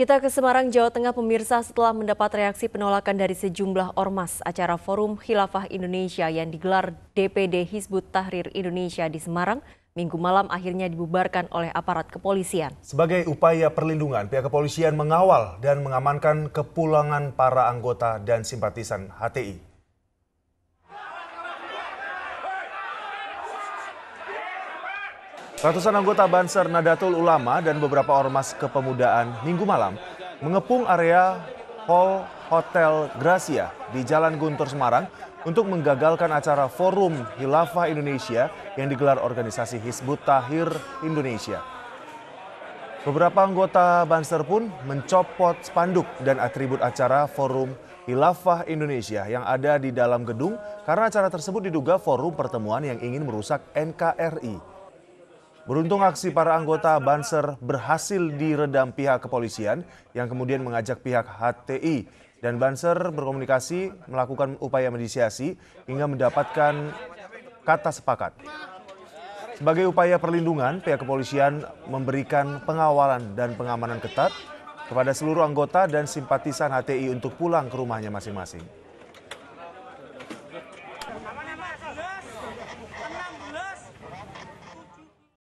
Kita ke Semarang, Jawa Tengah, pemirsa setelah mendapat reaksi penolakan dari sejumlah ormas acara Forum Khilafah Indonesia yang digelar DPD Hizbut Tahrir Indonesia di Semarang, minggu malam akhirnya dibubarkan oleh aparat kepolisian. Sebagai upaya perlindungan, pihak kepolisian mengawal dan mengamankan kepulangan para anggota dan simpatisan HTI. Ratusan anggota Banser Nadatul Ulama dan beberapa ormas kepemudaan minggu malam mengepung area Hall Hotel Gracia di Jalan Guntur Semarang untuk menggagalkan acara Forum Hilafah Indonesia yang digelar organisasi Hizbut Tahir Indonesia. Beberapa anggota Banser pun mencopot spanduk dan atribut acara Forum Hilafah Indonesia yang ada di dalam gedung karena acara tersebut diduga forum pertemuan yang ingin merusak NKRI. Beruntung aksi para anggota Banser berhasil diredam pihak kepolisian yang kemudian mengajak pihak HTI dan Banser berkomunikasi melakukan upaya mediasi hingga mendapatkan kata sepakat. Sebagai upaya perlindungan, pihak kepolisian memberikan pengawalan dan pengamanan ketat kepada seluruh anggota dan simpatisan HTI untuk pulang ke rumahnya masing-masing.